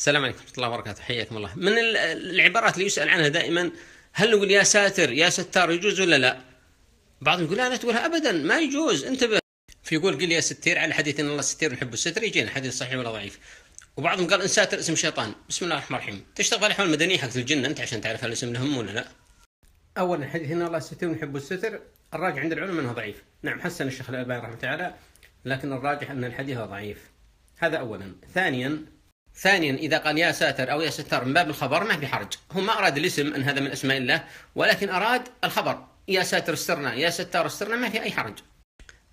السلام عليكم ورحمة الله وبركاته حياكم الله من العبارات اللي يسأل عنها دائما هل نقول يا ساتر يا ستار يجوز ولا لا بعضهم يقول لا لا تقولها أبدا ما يجوز انتبه فيقول قل يا ستير على حديث ان الله ستير ونحب الستر يجينا حديث صحيح ولا ضعيف وبعضهم قال ان ساتر اسم شيطان بسم الله الرحمن الرحيم تشتغل الاحوال المدنيه حق الجنه انت عشان تعرف هل الاسم لهم ولا لا اولا حديث ان الله ستير ونحب الستر الراجع عند العلماء انه ضعيف نعم حسن الشيخ الالباني رحمه الله تعالى لكن الراجح ان الحديث ضعيف هذا اولا ثانيا ثانيا اذا قال يا ساتر او يا ستار من باب الخبر ما في حرج هو ما اراد الاسم ان هذا من اسماء الله ولكن اراد الخبر يا ساتر استرنا يا ستار استرنا ما في اي حرج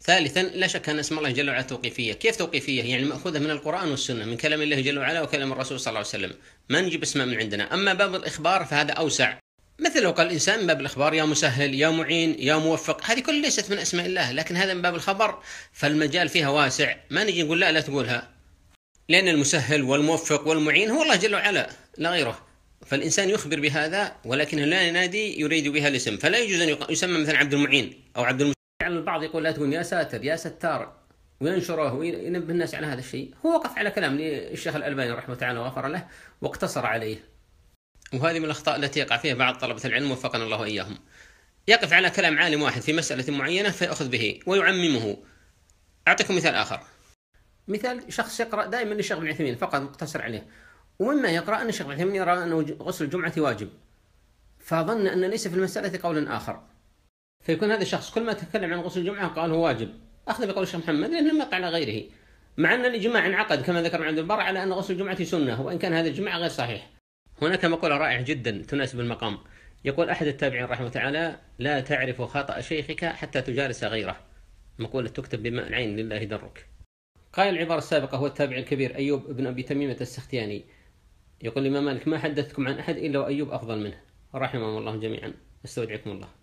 ثالثا لا شك ان اسم الله جل وعلا توقيفيه، كيف توقيفيه؟ يعني ماخوذه من القران والسنه من كلام الله جل وعلا وكلام الرسول صلى الله عليه وسلم، ما نجيب اسماء من عندنا، اما باب الاخبار فهذا اوسع. مثل لو قال الانسان من باب الاخبار يا مسهل، يا معين، يا موفق، هذه كلها ليست من اسماء الله، لكن هذا من باب الخبر فالمجال فيها واسع، ما نجي نقول لا لا تقولها، لأن المسهل والموفق والمعين هو الله جل وعلا لا غيره فالإنسان يخبر بهذا ولكنه لا ينادي يريد بها الاسم فلا يجوز أن يسمى مثلا عبد المعين أو عبد المسهل على البعض يقول لا تقول يا ساتر يا ستار وينشره وينبه الناس على هذا الشيء هو وقف على كلام للشيخ الألباني رحمه تعالى وغفر له واقتصر عليه وهذه من الأخطاء التي يقع فيها بعض طلبة العلم وفقنا الله إياهم يقف على كلام عالم واحد في مسألة معينة فيأخذ به ويعممه أعطيكم مثال آخر مثال شخص يقرأ دائما لشيخ ابن عثيمين فقط مقتصر عليه ومما يقرأ أن الشيخ ابن عثيمين يرى أن غسل الجمعة واجب فظن أن ليس في المسألة قول آخر فيكون هذا الشخص كل ما تكلم عن غسل الجمعة قال هو واجب أخذ بقول الشيخ محمد لأنه لم يقع على غيره مع أن الإجماع انعقد كما ذكر عبد البر على أن غسل الجمعة سنة وإن كان هذا الإجماع غير صحيح هناك مقولة رائعة جدا تناسب المقام يقول أحد التابعين رحمه تعالى لا تعرف خطأ شيخك حتى تجالس غيره مقولة تكتب بماء العين لله درك قال العبارة السابقة هو التابع الكبير أيوب بن أبي تميمة السختياني يقول الإمام مالك ما حدثتكم عن أحد إلا وأيوب أفضل منه رحمهم الله جميعا استودعكم الله